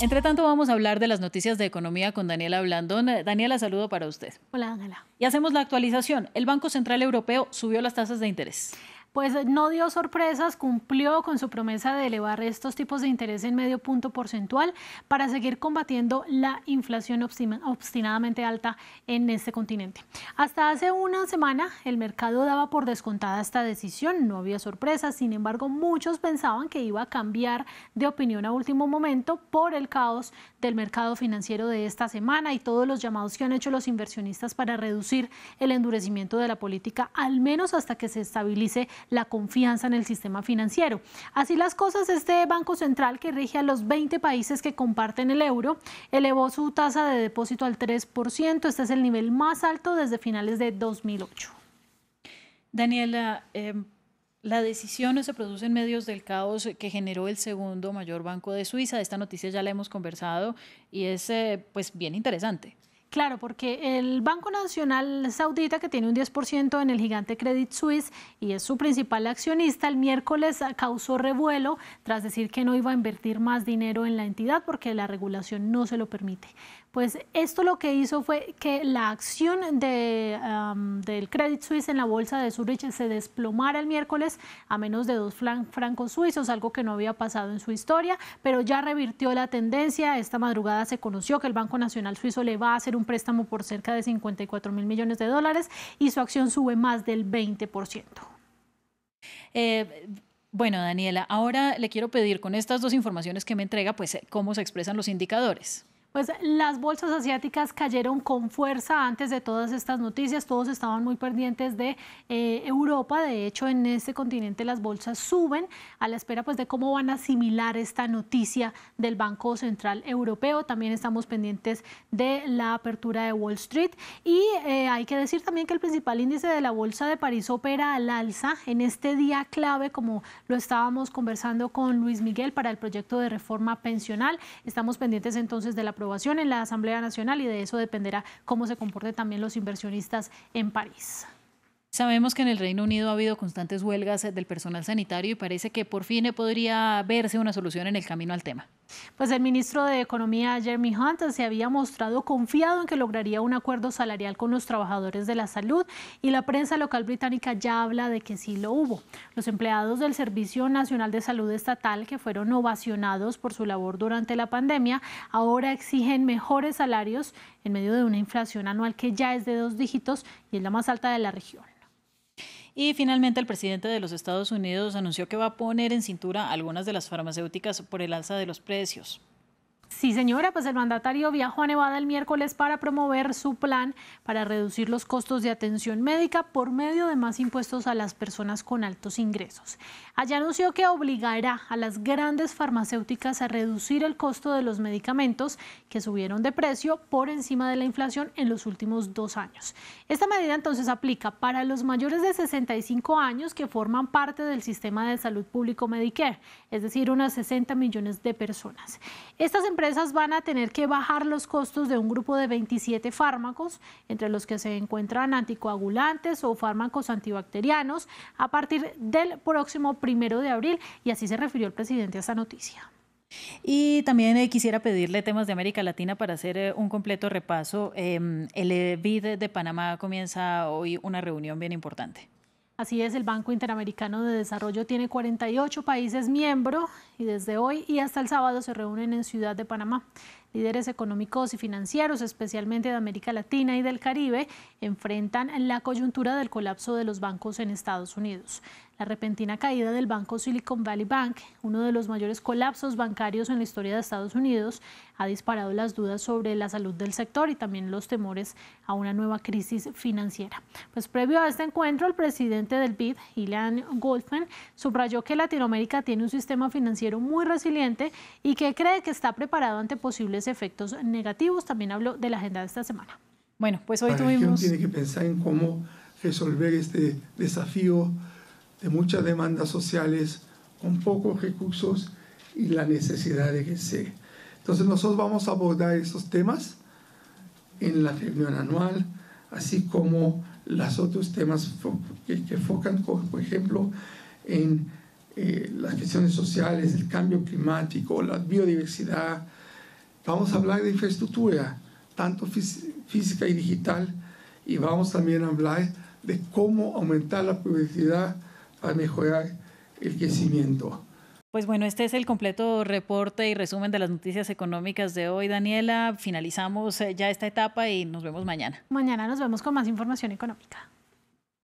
Entre tanto, vamos a hablar de las noticias de economía con Daniela Blandón. Daniela, saludo para usted. Hola, Ángela. Y hacemos la actualización. El Banco Central Europeo subió las tasas de interés pues eh, no dio sorpresas, cumplió con su promesa de elevar estos tipos de interés en medio punto porcentual para seguir combatiendo la inflación obstinadamente alta en este continente. Hasta hace una semana el mercado daba por descontada esta decisión, no había sorpresas, sin embargo muchos pensaban que iba a cambiar de opinión a último momento por el caos del mercado financiero de esta semana y todos los llamados que han hecho los inversionistas para reducir el endurecimiento de la política, al menos hasta que se estabilice la confianza en el sistema financiero. Así las cosas, este Banco Central que rige a los 20 países que comparten el euro elevó su tasa de depósito al 3%. Este es el nivel más alto desde finales de 2008. Daniela, em, La decisión se produce en medios del caos que generó el segundo mayor banco de Suiza. Esta noticia ya la hemos conversado y es eh, pues bien interesante. Claro, porque el Banco Nacional Saudita, que tiene un 10% en el gigante Credit Suisse y es su principal accionista, el miércoles causó revuelo tras decir que no iba a invertir más dinero en la entidad porque la regulación no se lo permite. Pues esto lo que hizo fue que la acción del Credit Suisse en la bolsa de Zurich se desplomara el miércoles a menos de dos francos suizos, algo que no había pasado en su historia, pero ya revirtió la tendencia. Esta madrugada se conoció que el Banco Nacional Suizo le va a hacer un préstamo por cerca de 54 mil millones de dólares y su acción sube más del 20%. Eh, bueno, Daniela, ahora le quiero pedir con estas dos informaciones que me entrega, pues eh, cómo se expresan los indicadores. Pues las bolsas asiáticas cayeron con fuerza antes de todas estas noticias. Todos estaban muy pendientes de eh, Europa. De hecho, en este continente las bolsas suben a la espera pues, de cómo van a asimilar esta noticia del Banco Central Europeo. También estamos pendientes de la apertura de Wall Street. Y eh, hay que decir también que el principal índice de la Bolsa de París opera al alza en este día clave, como lo estábamos conversando con Luis Miguel para el proyecto de reforma pensional. Estamos pendientes entonces de la aprobación en la Asamblea Nacional y de eso dependerá cómo se comporten también los inversionistas en París. Sabemos que en el Reino Unido ha habido constantes huelgas del personal sanitario y parece que por fin podría verse una solución en el camino al tema. Pues el ministro de Economía, Jeremy Hunt, se había mostrado confiado en que lograría un acuerdo salarial con los trabajadores de la salud y la prensa local británica ya habla de que sí lo hubo. Los empleados del Servicio Nacional de Salud Estatal, que fueron ovacionados por su labor durante la pandemia, ahora exigen mejores salarios en medio de una inflación anual que ya es de dos dígitos y es la más alta de la región. Y finalmente el presidente de los Estados Unidos anunció que va a poner en cintura algunas de las farmacéuticas por el alza de los precios. Sí, señora, pues el mandatario viajó a Nevada el miércoles para promover su plan para reducir los costos de atención médica por medio de más impuestos a las personas con altos ingresos. Allá anunció que obligará a las grandes farmacéuticas a reducir el costo de los medicamentos que subieron de precio por encima de la inflación en los últimos dos años. Esta medida entonces aplica para los mayores de 65 años que forman parte del sistema de salud público Medicare, es decir, unas 60 millones de personas. Estas empresas van a tener que bajar los costos de un grupo de 27 fármacos, entre los que se encuentran anticoagulantes o fármacos antibacterianos, a partir del próximo primero de abril, y así se refirió el presidente a esta noticia. Y también eh, quisiera pedirle temas de América Latina para hacer eh, un completo repaso. Em, el BID e de Panamá comienza hoy una reunión bien importante. Así es, el Banco Interamericano de Desarrollo tiene 48 países miembros y desde hoy y hasta el sábado se reúnen en Ciudad de Panamá. Líderes económicos y financieros, especialmente de América Latina y del Caribe, enfrentan la coyuntura del colapso de los bancos en Estados Unidos la repentina caída del banco Silicon Valley Bank, uno de los mayores colapsos bancarios en la historia de Estados Unidos, ha disparado las dudas sobre la salud del sector y también los temores a una nueva crisis financiera. Pues previo a este encuentro, el presidente del BID, Ilan Goldman, subrayó que Latinoamérica tiene un sistema financiero muy resiliente y que cree que está preparado ante posibles efectos negativos. También habló de la agenda de esta semana. Bueno, pues hoy la tuvimos... Tiene que pensar en cómo resolver este desafío de muchas demandas sociales con pocos recursos y la necesidad de que se Entonces nosotros vamos a abordar esos temas en la reunión anual, así como los otros temas que, que focan, por ejemplo, en eh, las cuestiones sociales, el cambio climático, la biodiversidad. Vamos a hablar de infraestructura, tanto física y digital, y vamos también a hablar de cómo aumentar la publicidad a mejorar el crecimiento. Pues bueno, este es el completo reporte y resumen de las noticias económicas de hoy, Daniela. Finalizamos eh, ya esta etapa y nos vemos mañana. Mañana nos vemos con más información económica.